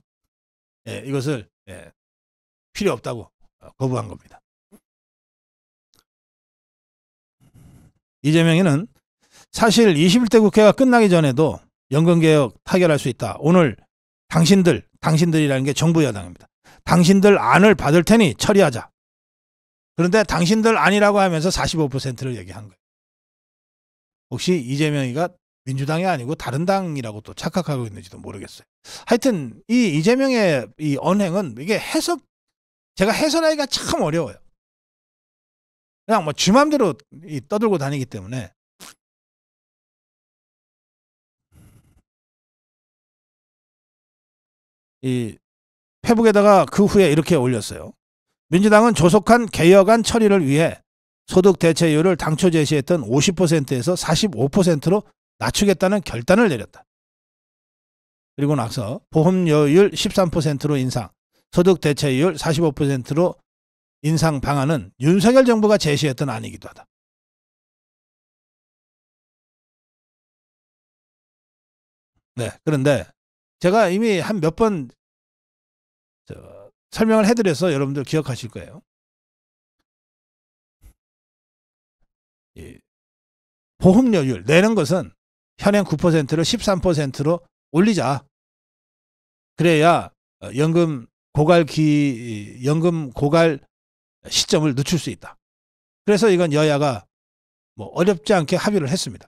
이것을 필요 없다고 어, 거부한 겁니다. 이재명이는 사실 21대 국회가 끝나기 전에도 연금개혁 타결할 수 있다. 오늘 당신들, 당신들이라는 게 정부 여당입니다. 당신들 안을 받을 테니 처리하자. 그런데 당신들 아니라고 하면서 45%를 얘기한 거예요. 혹시 이재명이가 민주당이 아니고 다른 당이라고 또 착각하고 있는지도 모르겠어요. 하여튼 이 이재명의 이 언행은 이게 해석 제가 해설하기가 참 어려워요. 그냥 뭐 주맘대로 떠들고 다니기 때문에 이 페북에다가 그 후에 이렇게 올렸어요. 민주당은 조속한 개혁안 처리를 위해 소득 대체율을 당초 제시했던 50%에서 45%로 낮추겠다는 결단을 내렸다. 그리고 나서 보험료율 13%로 인상, 소득 대체율 45%로 인상 방안은 윤석열 정부가 제시했던 안이기도 하다. 네, 그런데 제가 이미 한몇번 설명을 해드려서 여러분들 기억하실 거예요. 예. 보험료율 내는 것은 현행 9%를 13%로 올리자. 그래야 어, 연금 고갈 기 연금 고갈 시점을 늦출 수 있다. 그래서 이건 여야가 뭐 어렵지 않게 합의를 했습니다.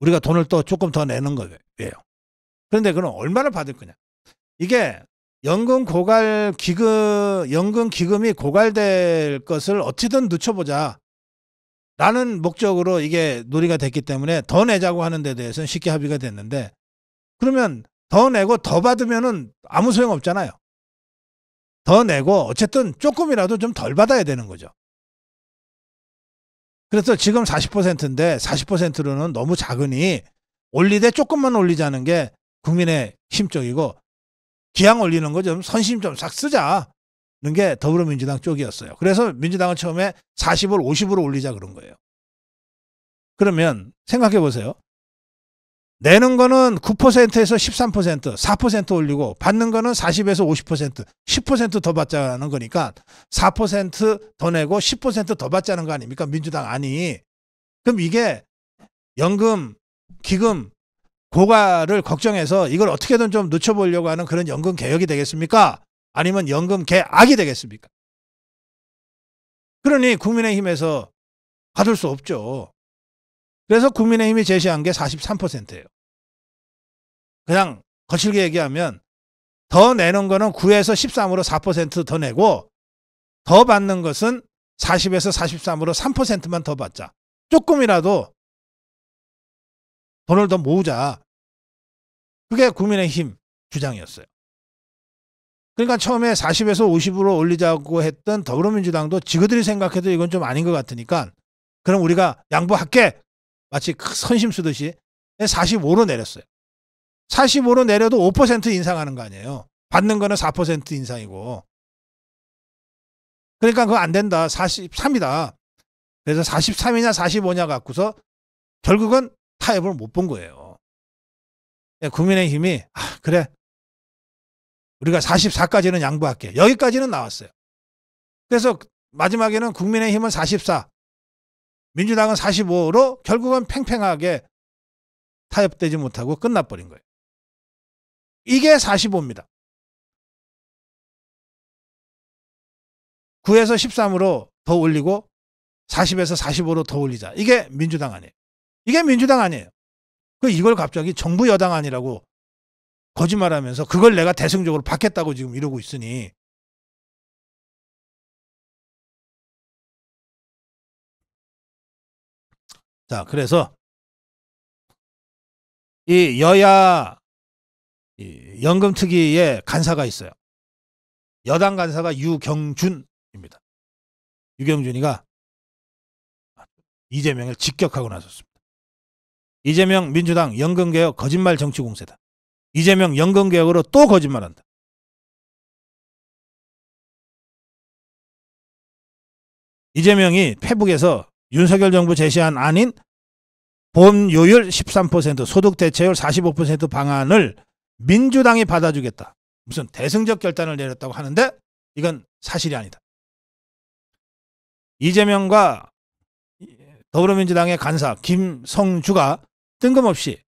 우리가 돈을 또 조금 더 내는 거예요. 그런데 그럼 얼마를 받을 거냐? 이게 연금 고갈 기금 연금 기금이 고갈될 것을 어찌든 늦춰보자. 라는 목적으로 이게 논의가 됐기 때문에 더 내자고 하는 데 대해서는 쉽게 합의가 됐는데 그러면 더 내고 더 받으면은 아무 소용 없잖아요. 더 내고 어쨌든 조금이라도 좀 덜 받아야 되는 거죠. 그래서 지금 40%인데 40%로는 너무 작으니 올리되 조금만 올리자는 게 국민의 힘쪽이고 기왕 올리는 거 좀 선심 좀 싹 쓰자는 게 더불어민주당 쪽이었어요. 그래서 민주당은 처음에 40을 50으로 올리자 그런 거예요. 그러면 생각해 보세요. 내는 거는 9%에서 13%, 4% 올리고 받는 거는 40에서 50%, 10%더 받자는 거니까 4%더 내고 10%더 받자는 거 아닙니까? 민주당 아니. 그럼 이게 연금, 기금 고가를 걱정해서 이걸 어떻게든 좀 늦춰보려고 하는 그런 연금 개혁이 되겠습니까? 아니면 연금 개악이 되겠습니까? 그러니 국민의힘에서 받을 수 없죠. 그래서 국민의힘이 제시한 게 43%예요. 그냥 거칠게 얘기하면 더 내는 거는 9에서 13으로 4%더 내고 더 받는 것은 40에서 43으로 3%만 더 받자. 조금이라도 돈을 더 모으자. 그게 국민의힘 주장이었어요. 그러니까 처음에 40에서 50으로 올리자고 했던 더불어민주당도 지그들이 생각해도 이건 좀 아닌 것 같으니까 그럼 우리가 양보할게 마치 선심 쓰듯이 45로 내렸어요. 45로 내려도 5% 인상하는 거 아니에요. 받는 거는 4% 인상이고. 그러니까 그거 안 된다. 43이다. 그래서 43이냐 45냐 갖고서 결국은 타협을 못 본 거예요. 예, 국민의힘이 아, 그래 우리가 44까지는 양보할게 여기까지는 나왔어요. 그래서 마지막에는 국민의힘은 44, 민주당은 45로 결국은 팽팽하게 타협되지 못하고 끝나버린 거예요. 이게 45입니다. 9에서 13으로 더 올리고 40에서 45로 더 올리자. 이게 민주당 아니에요. 이게 민주당 아니에요. 그 이걸 갑자기 정부 여당 아니라고 거짓말하면서 그걸 내가 대승적으로 받겠다고 지금 이러고 있으니 자 그래서 이 여야 이 연금특위의 간사가 있어요. 여당 간사가 유경준입니다. 유경준이가 이재명을 직격하고 나섰습니다. 이재명 민주당 연금개혁 거짓말 정치 공세다. 이재명 연금개혁으로 또 거짓말한다. 이재명이 페북에서 윤석열 정부 제시한 안인 보험료율 13% 소득대체율 45% 방안을 민주당이 받아주겠다. 무슨 대승적 결단을 내렸다고 하는데 이건 사실이 아니다. 이재명과 더불어민주당의 간사 김성주가 뜬금없이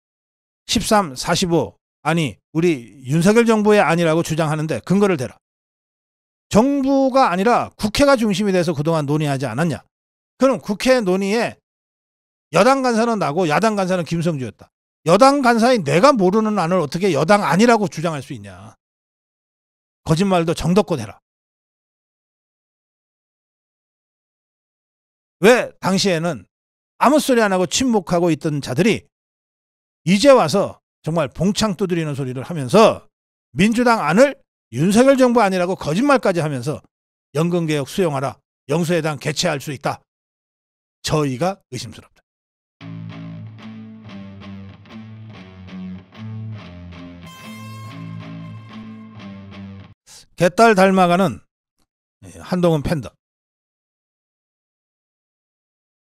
13, 45 아니 우리 윤석열 정부의 아니라고 주장하는데 근거를 대라. 정부가 아니라 국회가 중심이 돼서 그동안 논의하지 않았냐. 그럼 국회 논의에 여당 간사는 나고 야당 간사는 김성주였다. 여당 간사인 내가 모르는 안을 어떻게 여당 아니라고 주장할 수 있냐. 거짓말도 정덕껏 해라. 왜 당시에는 아무 소리 안 하고 침묵하고 있던 자들이 이제 와서 정말 봉창 두드리는 소리를 하면서 민주당 안을 윤석열 정부 아니라고 거짓말까지 하면서 연금개혁 수용하라. 영수회당 개최할 수 있다. 저희가 의심스럽다. 개딸 닮아가는 예, 한동훈 팬더.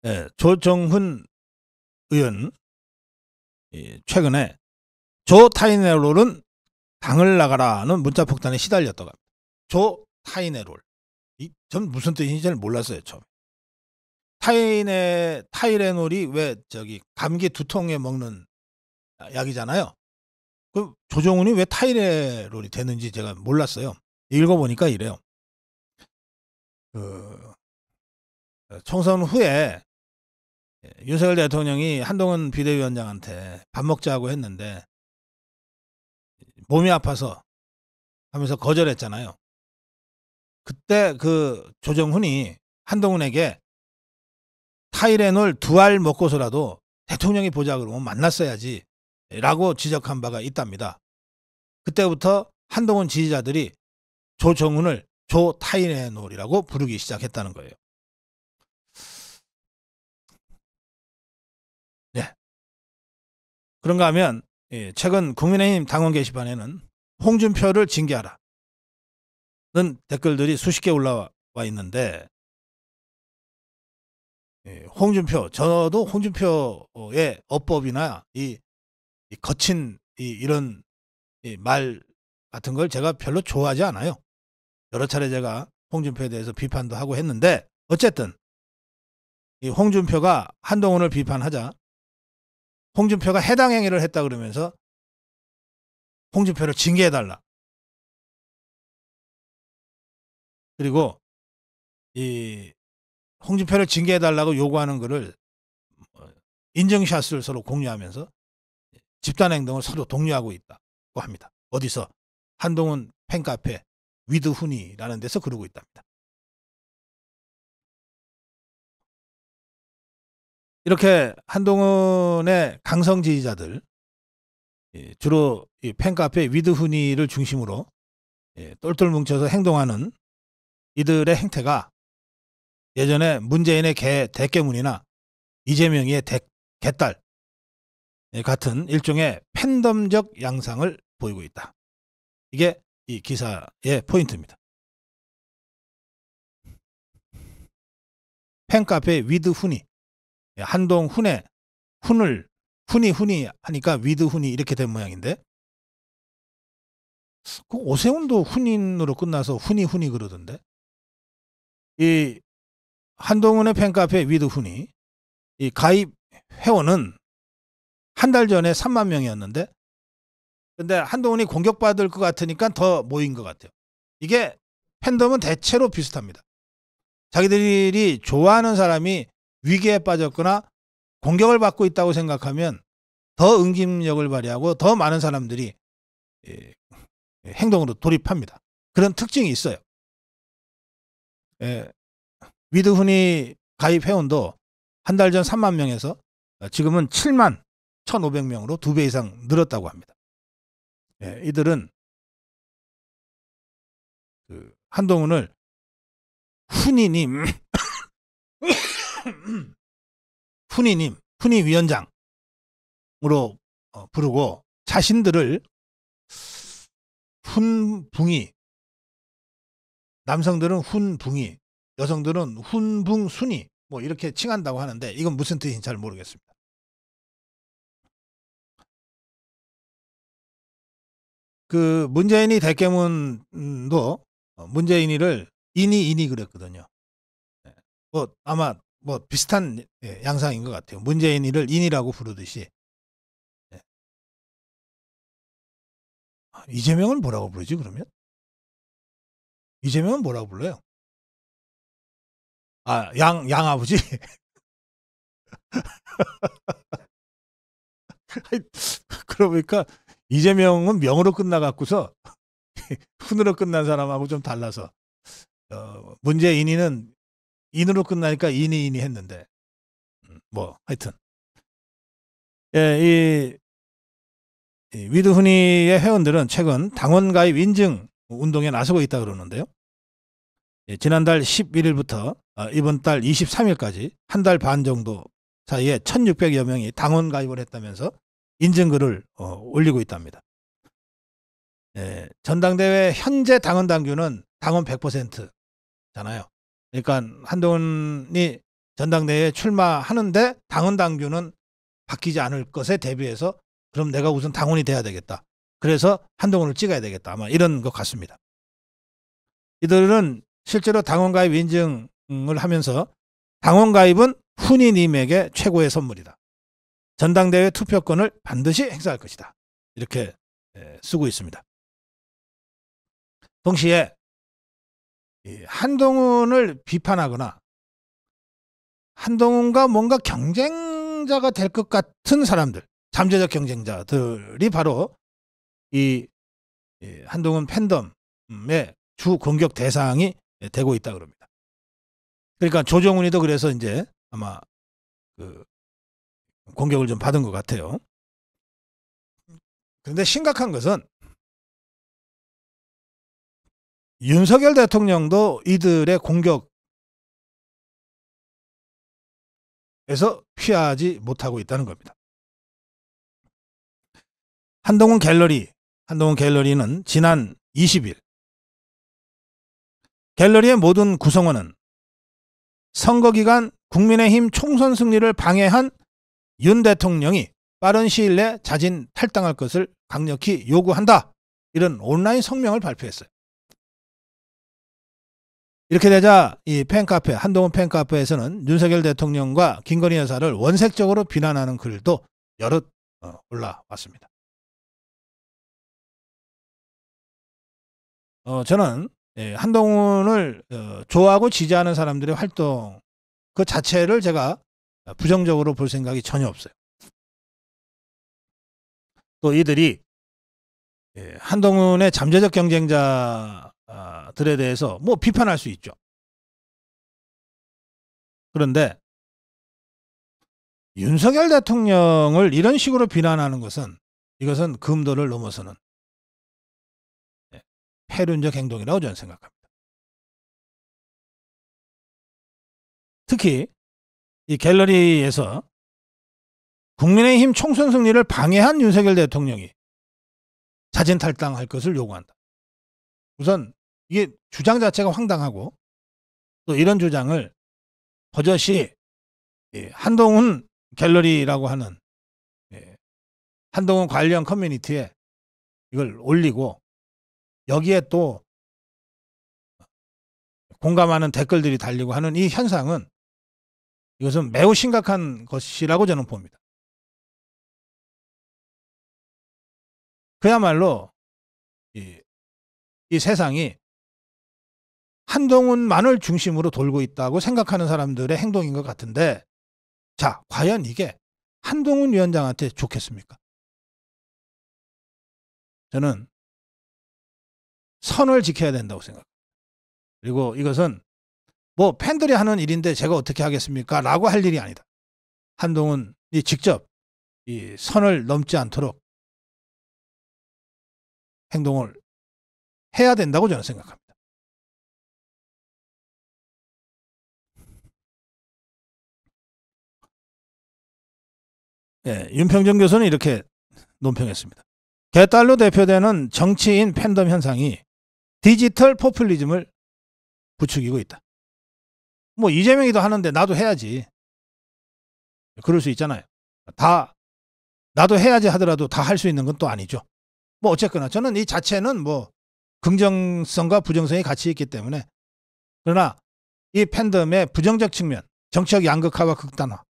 예, 조정훈 의원 예, 최근에 조 타이네롤은 당을 나가라는 문자 폭탄에 시달렸다고 합니다. 조 타이네롤. 이, 전 무슨 뜻인지 잘 몰랐어요, 처음. 타이네 타이레놀이 왜 저기 감기 두통에 먹는 약이잖아요. 그 조정훈이 왜 타이레놀이 되는지 제가 몰랐어요. 읽어보니까 이래요. 그 청선 후에 윤석열 대통령이 한동훈 비대위원장한테 밥 먹자고 했는데 몸이 아파서 하면서 거절했잖아요. 그때 그 조정훈이 한동훈에게 타이레놀 두 알 먹고서라도 대통령이 보자 그러면 만났어야지 라고 지적한 바가 있답니다. 그때부터 한동훈 지지자들이 조정훈을 조타이레놀이라고 부르기 시작했다는 거예요. 그런가 하면 예, 최근 국민의힘 당원 게시판에는 홍준표를 징계하라 는 댓글들이 수십 개 올라와 있는데 예, 홍준표 저도 홍준표의 어법이나 이, 거친 이, 런말 같은 걸 제가 별로 좋아하지 않아요. 여러 차례 제가 홍준표에 대해서 비판도 하고 했는데 어쨌든 이 홍준표가 한동훈을 비판하자 홍준표가 해당 행위를 했다 그러면서 홍준표를 징계해달라. 그리고 이 홍준표를 징계해달라고 요구하는 것을 인증샷을 서로 공유하면서 집단 행동을 서로 독려하고 있다고 합니다. 어디서 한동훈 팬카페 위드훈이라는 데서 그러고 있답니다. 이렇게 한동훈의 강성 지지자들 예, 주로 팬카페 위드훈이를 중심으로 예, 똘똘 뭉쳐서 행동하는 이들의 행태가 예전에 문재인의 개 대깨문이나 이재명의 대, 개딸 예, 같은 일종의 팬덤적 양상을 보이고 있다. 이게 이 기사의 포인트입니다. 팬카페 위드훈이 예, 한동 훈에 훈을 훈이 훈이 하니까 위드 훈이 이렇게 된 모양인데 그 오세훈도 훈인으로 끝나서 훈이 훈이 그러던데 이 한동훈의 팬카페 위드 훈이 이 가입 회원은 한 달 전에 3만 명이었는데 근데 한동훈이 공격받을 것 같으니까 더 모인 것 같아요. 이게 팬덤은 대체로 비슷합니다. 자기들이 좋아하는 사람이 위기에 빠졌거나 공격을 받고 있다고 생각하면 더 응집력을 발휘하고 더 많은 사람들이 예, 행동으로 돌입합니다. 그런 특징이 있어요. 예, 위드훈이 가입 회원도 한 달 전 3만 명에서 지금은 7만 1,500명으로 두 배 이상 늘었다고 합니다. 예, 이들은 그 한동훈을 훈이님 훈이님, 훈이 위원장으로 어, 부르고 자신들을 훈붕이, 남성들은 훈붕이, 여성들은 훈붕순이 뭐 이렇게 칭한다고 하는데 이건 무슨 뜻인지 잘 모르겠습니다. 그 문재인이 대깨문도 어, 문재인이를 이니 이니 그랬거든요. 네. 뭐 아마 뭐 비슷한 예, 양상인 것 같아요. 문재인 이를 인이라고 부르듯이 예. 아, 이재명은 뭐라고 부르지 그러면? 이재명은 뭐라고 불러요? 아, 양, 양 아버지? 그러니까 이재명은 명으로 끝나갖고서 훈으로 끝난 사람하고 좀 달라서 어, 문재인이는 인으로 끝나니까 인이 인이 했는데 음, 뭐 하여튼 예, 이, 이 위드훈이의 회원들은 최근 당원 가입 인증 운동에 나서고 있다 그러는데요. 예, 지난달 11일부터 아, 이번 달 23일까지 한 달 반 정도 사이에 1,600여 명이 당원 가입을 했다면서 인증글을 어, 올리고 있답니다. 예, 전당대회 현재 당원 당규는 당원 100%잖아요. 그러니까 한동훈이 전당대회에 출마하는데 당헌 당규는 바뀌지 않을 것에 대비해서 그럼 내가 우선 당원이 돼야 되겠다. 그래서 한동훈을 찍어야 되겠다. 아마 이런 것 같습니다. 이들은 실제로 당원 가입 인증을 하면서 당원 가입은 훈이님에게 최고의 선물이다. 전당대회 투표권을 반드시 행사할 것이다. 이렇게 예, 쓰고 있습니다. 동시에 예, 한동훈을 비판하거나 한동훈과 뭔가 경쟁자가 될 것 같은 사람들, 잠재적 경쟁자들이 바로 이 예, 한동훈 팬덤의 주 공격 대상이 되고 있다 그럽니다. 그러니까 조정훈이도 그래서 이제 아마 그 공격을 좀 받은 것 같아요. 그런데 심각한 것은 윤석열 대통령도 이들의 공격에서 피하지 못하고 있다는 겁니다. 한동훈 갤러리, 한동훈 갤러리는 지난 20일 갤러리의 모든 구성원은 선거 기간 국민의힘 총선 승리를 방해한 윤 대통령이 빠른 시일 내 자진 탈당할 것을 강력히 요구한다. 이런 온라인 성명을 발표했어요. 이렇게 되자 이 팬카페 한동훈 팬카페에서는 윤석열 대통령과 김건희 여사를 원색적으로 비난하는 글도 여럿 어, 올라왔습니다. 어, 저는 예, 한동훈을 어, 좋아하고 지지하는 사람들의 활동 그 자체를 제가 부정적으로 볼 생각이 전혀 없어요. 또 이들이 예, 한동훈의 잠재적 경쟁자 아, 들에 대해서 뭐 비판할 수 있죠. 그런데 윤석열 대통령을 이런 식으로 비난하는 것은 이것은 금도를 넘어서는 예, 폐륜적 행동이라고 저는 생각합니다. 특히 이 갤러리에서 국민의힘 총선 승리를 방해한 윤석열 대통령이 사진 탈당할 것을 요구한다. 우선 이게 주장 자체가 황당하고 또 이런 주장을 버젓이 네. 예, 한동훈 갤러리라고 하는 예, 한동훈 관련 커뮤니티에 이걸 올리고 여기에 또 공감하는 댓글들이 달리고 하는 이 현상은 이것은 매우 심각한 것이라고 저는 봅니다. 그야말로 이 세상이 한동훈만을 중심으로 돌고 있다고 생각하는 사람들의 행동인 것 같은데 자, 과연 이게 한동훈 위원장한테 좋겠습니까? 저는 선을 지켜야 된다고 생각합니다. 그리고 이것은 뭐 팬들이 하는 일인데 제가 어떻게 하겠습니까? 라고 할 일이 아니다. 한동훈이 직접 이 선을 넘지 않도록 행동을 해야 된다고 저는 생각합니다. 예, 윤평정 교수는 이렇게 논평했습니다. 개딸로 대표되는 정치인 팬덤 현상이 디지털 포퓰리즘을 부추기고 있다. 뭐 이재명이도 하는데 나도 해야지. 그럴 수 있잖아요. 다 나도 해야지 하더라도 다 할 수 있는 건 또 아니죠. 뭐 어쨌거나 저는 이 자체는 뭐 긍정성과 부정성이 같이 있기 때문에 그러나 이 팬덤의 부정적 측면, 정치적 양극화와 극단화,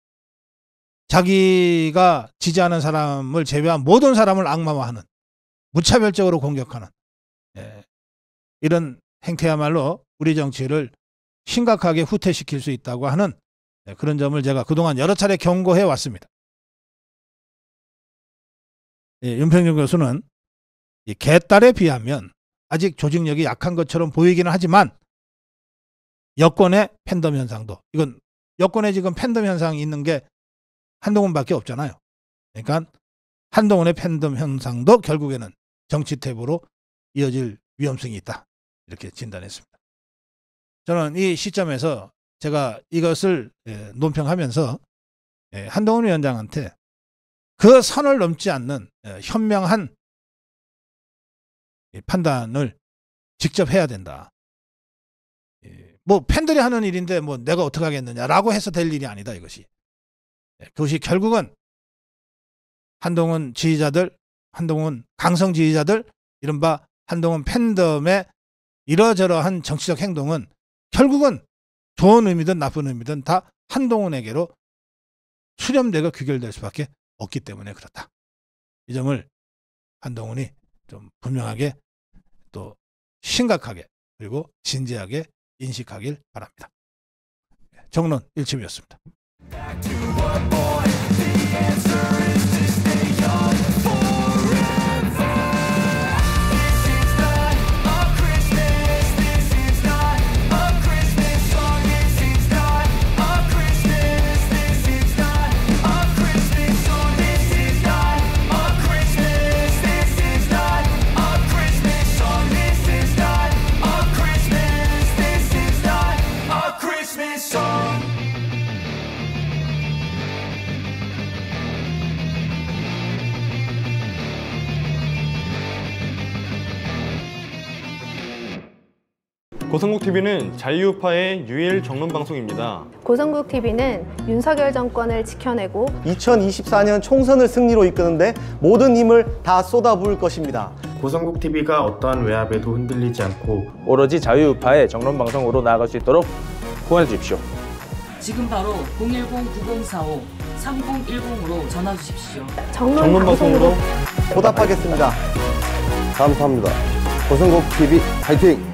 자기가 지지하는 사람을 제외한 모든 사람을 악마화하는 무차별적으로 공격하는 예, 이런 행태야말로 우리 정치를 심각하게 후퇴시킬 수 있다고 하는 예, 그런 점을 제가 그동안 여러 차례 경고해 왔습니다. 예, 윤평준 교수는 이 개딸에 비하면 아직 조직력이 약한 것처럼 보이기는 하지만 여권의 팬덤 현상도 이건 여권에 지금 팬덤 현상이 있는 게 한동훈밖에 없잖아요. 그러니까 한동훈의 팬덤 현상도 결국에는 정치 탭으로 이어질 위험성이 있다. 이렇게 진단했습니다. 저는 이 시점에서 제가 이것을 예, 논평하면서 예, 한동훈 위원장한테 그 선을 넘지 않는 예, 현명한 예, 판단을 직접 해야 된다. 예, 뭐 팬들이 하는 일인데 뭐 내가 어떻게 하겠느냐라고 해서 될 일이 아니다 이것이. 예, 그것이 결국은 한동훈 지지자들, 한동훈 강성 지지자들, 이른바 한동훈 팬덤의 이러저러한 정치적 행동은 결국은 좋은 의미든 나쁜 의미든 다 한동훈에게로 수렴되고 귀결될 수밖에 없기 때문에 그렇다. 이 점을 한동훈이 좀 분명하게 또 심각하게 그리고 진지하게 인식하길 바랍니다. 정론 일침이었습니다. 고성국TV는 자유우파의 유일 정론방송입니다. 고성국TV는 윤석열 정권을 지켜내고 2024년 총선을 승리로 이끄는데 모든 힘을 다 쏟아부을 것입니다. 고성국TV가 어떠한 외압에도 흔들리지 않고 오로지 자유파의 정론방송으로 나아갈 수 있도록 후원해 주십시오. 지금 바로 010-9045 3010으로 전화 주십시오. 정론 방송으로 보답하겠습니다. 감사합니다. 고성국 TV 파이팅!